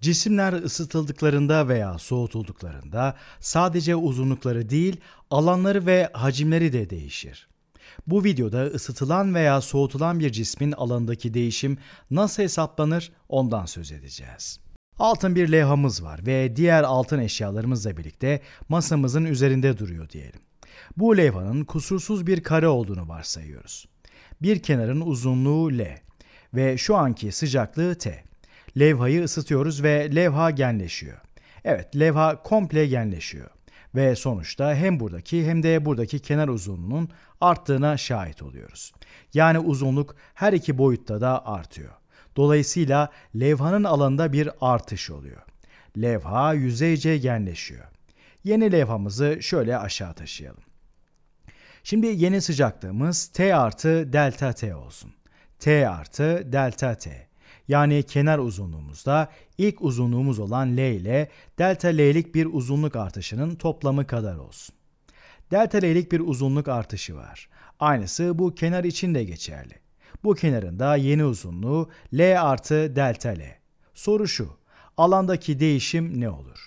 Cisimler ısıtıldıklarında veya soğutulduklarında sadece uzunlukları değil, alanları ve hacimleri de değişir. Bu videoda ısıtılan veya soğutulan bir cismin alanındaki değişim nasıl hesaplanır ondan söz edeceğiz. Altın bir levhamız var ve diğer altın eşyalarımızla birlikte masamızın üzerinde duruyor diyelim. Bu levhanın kusursuz bir kare olduğunu varsayıyoruz. Bir kenarın uzunluğu L ve şu anki sıcaklığı T. Levhayı ısıtıyoruz ve levha genleşiyor. Evet levha komple genleşiyor. Ve sonuçta hem buradaki hem de buradaki kenar uzunluğunun arttığına şahit oluyoruz. Yani uzunluk her iki boyutta da artıyor. Dolayısıyla levhanın alanında bir artış oluyor. Levha yüzeyce genleşiyor. Yeni levhamızı şöyle aşağı taşıyalım. Şimdi yeni sıcaklığımız T artı delta T olsun. T artı delta T yani kenar uzunluğumuzda ilk uzunluğumuz olan L ile delta L'lik bir uzunluk artışının toplamı kadar olsun. Delta L'lik bir uzunluk artışı var. Aynısı bu kenar için de geçerli. Bu kenarın da yeni uzunluğu L artı delta L. Soru şu, alandaki değişim ne olur?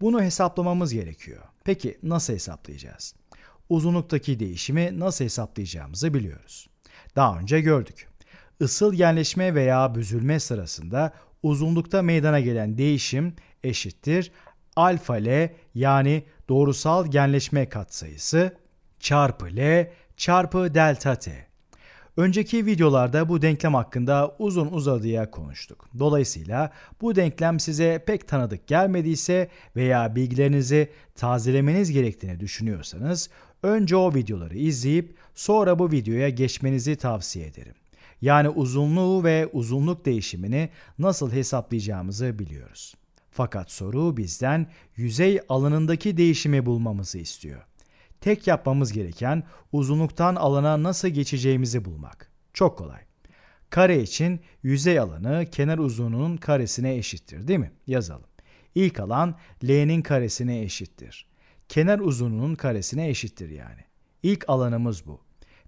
Bunu hesaplamamız gerekiyor. Peki nasıl hesaplayacağız? Uzunluktaki değişimi nasıl hesaplayacağımızı biliyoruz. Daha önce gördük ısıl yerleşme veya büzülme sırasında uzunlukta meydana gelen değişim eşittir alfa L yani doğrusal genleşme katsayısı çarpı L çarpı delta T. Önceki videolarda bu denklem hakkında uzun uzadıya konuştuk. Dolayısıyla bu denklem size pek tanıdık gelmediyse veya bilgilerinizi tazelemeniz gerektiğini düşünüyorsanız önce o videoları izleyip sonra bu videoya geçmenizi tavsiye ederim yani uzunluğu ve uzunluk değişimini nasıl hesaplayacağımızı biliyoruz. Fakat soru bizden yüzey alanındaki değişimi bulmamızı istiyor. Tek yapmamız gereken uzunluktan alana nasıl geçeceğimizi bulmak. Çok kolay. Kare için yüzey alanı kenar uzunluğunun karesine eşittir değil mi? Yazalım. İlk alan L'nin karesine eşittir. Kenar uzunluğunun karesine eşittir yani. İlk alanımız bu.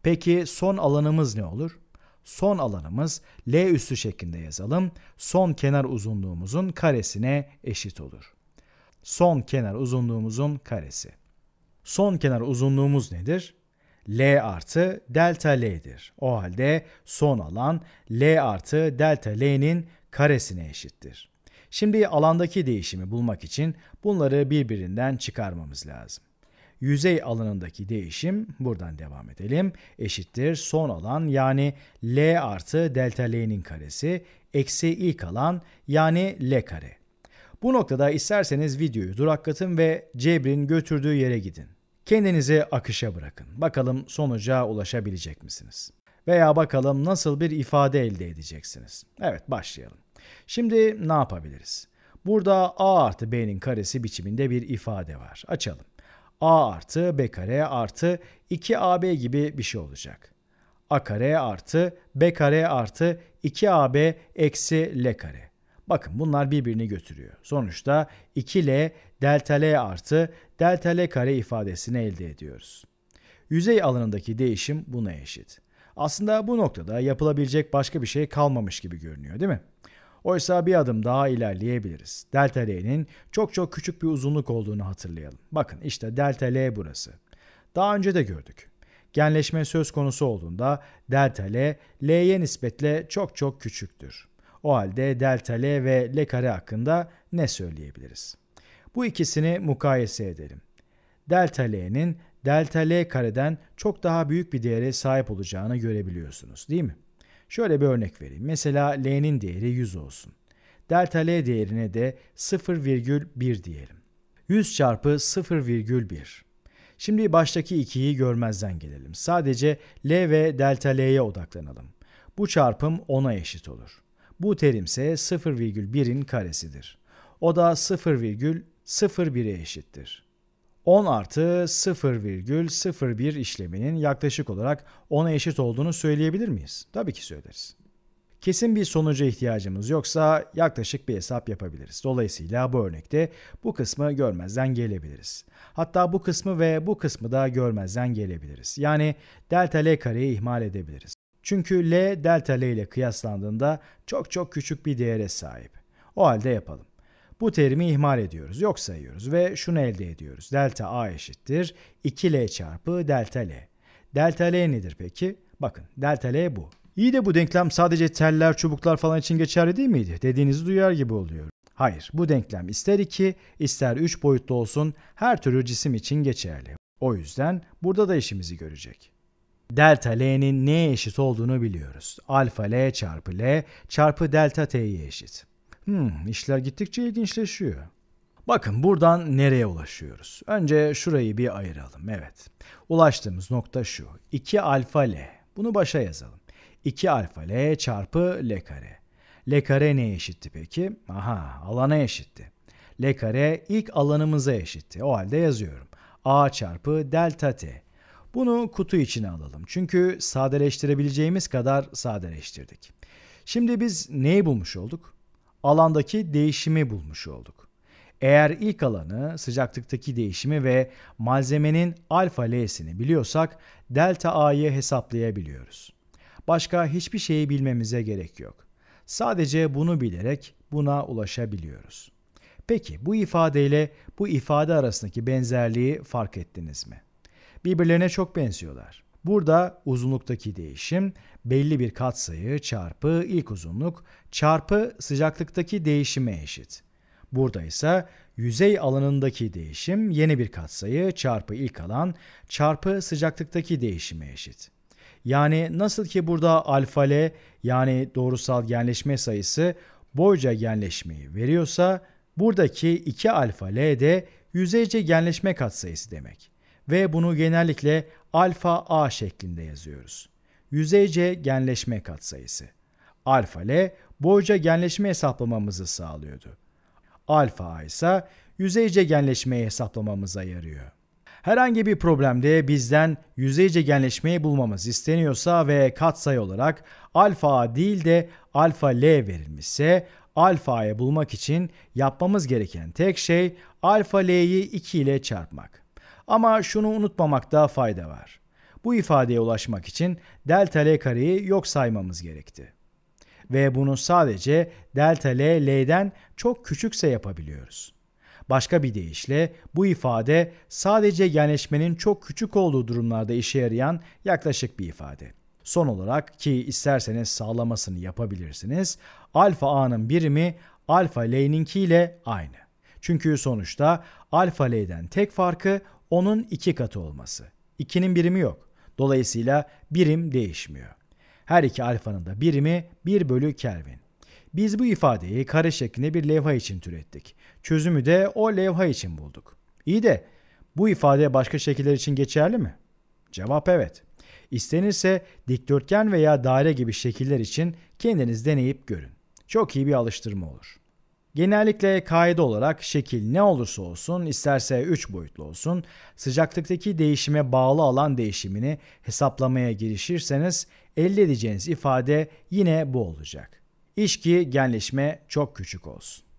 Peki son alanımız ne olur? son alanımız L üssü şeklinde yazalım. Son kenar uzunluğumuzun karesine eşit olur. Son kenar uzunluğumuzun karesi. Son kenar uzunluğumuz nedir? L artı delta L'dir. O halde son alan L artı delta L'nin karesine eşittir. Şimdi alandaki değişimi bulmak için bunları birbirinden çıkarmamız lazım yüzey alanındaki değişim buradan devam edelim. Eşittir son alan yani L artı delta L'nin karesi eksi ilk alan yani L kare. Bu noktada isterseniz videoyu duraklatın ve cebrin götürdüğü yere gidin. Kendinizi akışa bırakın. Bakalım sonuca ulaşabilecek misiniz? Veya bakalım nasıl bir ifade elde edeceksiniz? Evet başlayalım. Şimdi ne yapabiliriz? Burada a artı b'nin karesi biçiminde bir ifade var. Açalım a artı b kare artı 2ab gibi bir şey olacak. a kare artı b kare artı 2ab eksi l kare. Bakın bunlar birbirini götürüyor. Sonuçta 2L delta L artı delta L kare ifadesini elde ediyoruz. Yüzey alanındaki değişim buna eşit. Aslında bu noktada yapılabilecek başka bir şey kalmamış gibi görünüyor değil mi? Oysa bir adım daha ilerleyebiliriz. Delta L'nin çok çok küçük bir uzunluk olduğunu hatırlayalım. Bakın işte delta L burası. Daha önce de gördük. Genleşme söz konusu olduğunda delta L, L'ye nispetle çok çok küçüktür. O halde delta L ve L kare hakkında ne söyleyebiliriz? Bu ikisini mukayese edelim. Delta L'nin delta L kareden çok daha büyük bir değere sahip olacağını görebiliyorsunuz değil mi? Şöyle bir örnek vereyim. Mesela L'nin değeri 100 olsun. Delta L değerine de 0,1 diyelim. 100 çarpı 0,1. Şimdi baştaki 2'yi görmezden gelelim. Sadece L ve delta L'ye odaklanalım. Bu çarpım 10'a eşit olur. Bu terim ise 0,1'in karesidir. O da 0,01'e eşittir. 10 artı 0,01 işleminin yaklaşık olarak 10'a eşit olduğunu söyleyebilir miyiz? Tabii ki söyleriz. Kesin bir sonuca ihtiyacımız yoksa yaklaşık bir hesap yapabiliriz. Dolayısıyla bu örnekte bu kısmı görmezden gelebiliriz. Hatta bu kısmı ve bu kısmı da görmezden gelebiliriz. Yani delta L kareyi ihmal edebiliriz. Çünkü L delta L ile kıyaslandığında çok çok küçük bir değere sahip. O halde yapalım. Bu terimi ihmal ediyoruz, yok sayıyoruz ve şunu elde ediyoruz. Delta A eşittir 2L çarpı delta L. Delta L nedir peki? Bakın delta L bu. İyi de bu denklem sadece teller, çubuklar falan için geçerli değil miydi? Dediğinizi duyar gibi oluyor. Hayır, bu denklem ister 2, ister 3 boyutlu olsun her türlü cisim için geçerli. O yüzden burada da işimizi görecek. Delta L'nin neye eşit olduğunu biliyoruz. Alfa L çarpı L çarpı delta T'ye eşit. Hmm, işler gittikçe ilginçleşiyor. Bakın buradan nereye ulaşıyoruz? Önce şurayı bir ayıralım. Evet. Ulaştığımız nokta şu. 2 alfa L. Bunu başa yazalım. 2 alfa L çarpı L kare. L kare neye eşitti peki? Aha alana eşitti. L kare ilk alanımıza eşitti. O halde yazıyorum. A çarpı delta T. Bunu kutu içine alalım. Çünkü sadeleştirebileceğimiz kadar sadeleştirdik. Şimdi biz neyi bulmuş olduk? alandaki değişimi bulmuş olduk. Eğer ilk alanı sıcaklıktaki değişimi ve malzemenin alfa L'sini biliyorsak delta A'yı hesaplayabiliyoruz. Başka hiçbir şeyi bilmemize gerek yok. Sadece bunu bilerek buna ulaşabiliyoruz. Peki bu ifadeyle bu ifade arasındaki benzerliği fark ettiniz mi? Birbirlerine çok benziyorlar. Burada uzunluktaki değişim belli bir katsayı çarpı ilk uzunluk çarpı sıcaklıktaki değişime eşit. Burada ise yüzey alanındaki değişim yeni bir katsayı çarpı ilk alan çarpı sıcaklıktaki değişime eşit. Yani nasıl ki burada alfa L yani doğrusal genleşme sayısı boyca genleşmeyi veriyorsa buradaki 2 alfa L de yüzeyce genleşme katsayısı demek. Ve bunu genellikle alfa A şeklinde yazıyoruz. Yüzeyce genleşme katsayısı. Alfa L boyca genleşme hesaplamamızı sağlıyordu. Alfa A ise yüzeyce genleşmeyi hesaplamamıza yarıyor. Herhangi bir problemde bizden yüzeyce genleşmeyi bulmamız isteniyorsa ve katsayı olarak alfa A değil de alfa L verilmişse alfa alfa'yı bulmak için yapmamız gereken tek şey alfa L'yi 2 ile çarpmak. Ama şunu unutmamakta fayda var. Bu ifadeye ulaşmak için delta L kareyi yok saymamız gerekti. Ve bunu sadece delta L L'den çok küçükse yapabiliyoruz. Başka bir deyişle bu ifade sadece genleşmenin çok küçük olduğu durumlarda işe yarayan yaklaşık bir ifade. Son olarak ki isterseniz sağlamasını yapabilirsiniz. Alfa A'nın birimi alfa L'ninki ile aynı. Çünkü sonuçta alfa L'den tek farkı onun iki katı olması. İki'nin birimi yok. Dolayısıyla birim değişmiyor. Her iki alfanın da birimi 1 bölü Kelvin. Biz bu ifadeyi kare şeklinde bir levha için türettik. Çözümü de o levha için bulduk. İyi de bu ifade başka şekiller için geçerli mi? Cevap evet. İstenirse dikdörtgen veya daire gibi şekiller için kendiniz deneyip görün. Çok iyi bir alıştırma olur. Genellikle kaide olarak şekil ne olursa olsun isterse 3 boyutlu olsun sıcaklıktaki değişime bağlı alan değişimini hesaplamaya girişirseniz elde edeceğiniz ifade yine bu olacak. İş ki genleşme çok küçük olsun.